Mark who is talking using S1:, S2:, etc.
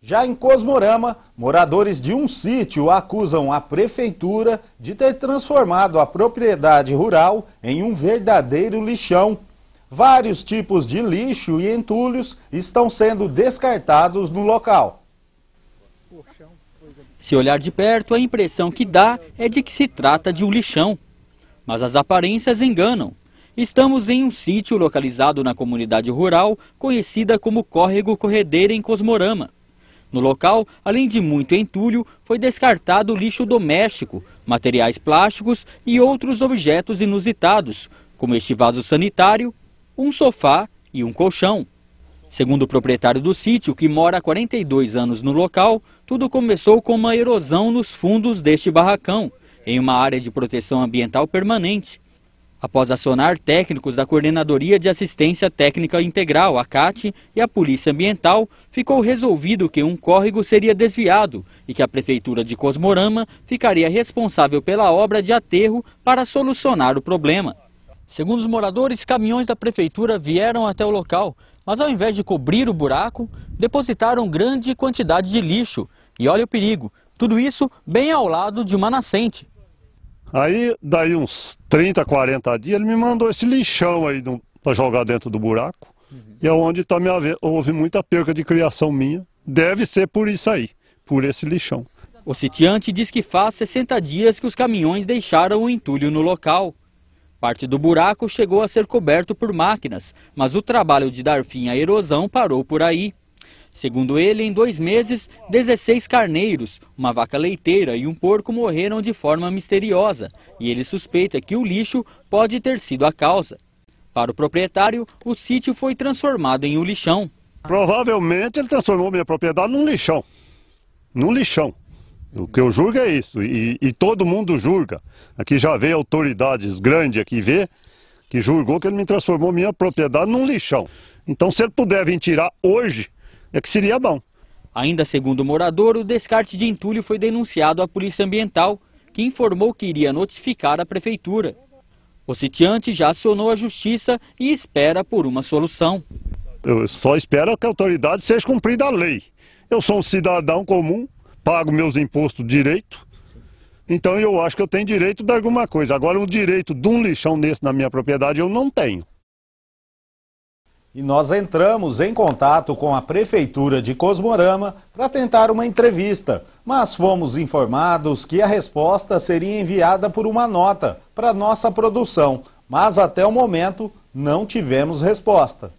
S1: Já em Cosmorama, moradores de um sítio acusam a prefeitura de ter transformado a propriedade rural em um verdadeiro lixão. Vários tipos de lixo e entulhos estão sendo descartados no
S2: local. Se olhar de perto, a impressão que dá é de que se trata de um lixão. Mas as aparências enganam. Estamos em um sítio localizado na comunidade rural, conhecida como Córrego Corredeira em Cosmorama. No local, além de muito entulho, foi descartado lixo doméstico, materiais plásticos e outros objetos inusitados, como este vaso sanitário, um sofá e um colchão. Segundo o proprietário do sítio, que mora há 42 anos no local, tudo começou com uma erosão nos fundos deste barracão, em uma área de proteção ambiental permanente após acionar técnicos da Coordenadoria de Assistência Técnica Integral, a CAT, e a Polícia Ambiental, ficou resolvido que um córrego seria desviado e que a Prefeitura de Cosmorama ficaria responsável pela obra de aterro para solucionar o problema. Segundo os moradores, caminhões da Prefeitura vieram até o local, mas ao invés de cobrir o buraco, depositaram grande quantidade de lixo. E olha o perigo, tudo isso bem ao lado de uma nascente. Aí, daí uns 30, 40 dias, ele me mandou esse lixão aí
S3: para jogar dentro do buraco. Uhum. E é onde tá minha, houve muita perca de criação minha. Deve ser por isso aí, por esse lixão.
S2: O sitiante diz que faz 60 dias que os caminhões deixaram o entulho no local. Parte do buraco chegou a ser coberto por máquinas, mas o trabalho de dar fim à erosão parou por aí. Segundo ele, em dois meses, 16 carneiros, uma vaca leiteira e um porco morreram de forma misteriosa e ele suspeita que o lixo pode ter sido a causa. Para o proprietário, o sítio foi transformado em um lixão.
S3: Provavelmente ele transformou minha propriedade num lixão. Num lixão. O que eu julgo é isso, e, e, todo mundo julga. Aqui já vê autoridades grandes aqui ver que julgou que ele me transformou minha propriedade num lixão. Então se ele puder vir tirar hoje, é que seria bom.
S2: Ainda segundo o morador, o descarte de entulho foi denunciado à Polícia Ambiental, que informou que iria notificar a Prefeitura. O sitiante já acionou a Justiça e espera por uma solução.
S3: Eu só espero que a autoridade seja cumprida a lei. Eu sou um cidadão comum, pago meus impostos direito, então eu acho que eu tenho direito de alguma coisa. Agora, o direito de um lixão desse na minha propriedade eu não tenho.
S1: E nós entramos em contato com a Prefeitura de Cosmorama para tentar uma entrevista, mas fomos informados que a resposta seria enviada por uma nota para nossa produção, mas até o momento não tivemos resposta.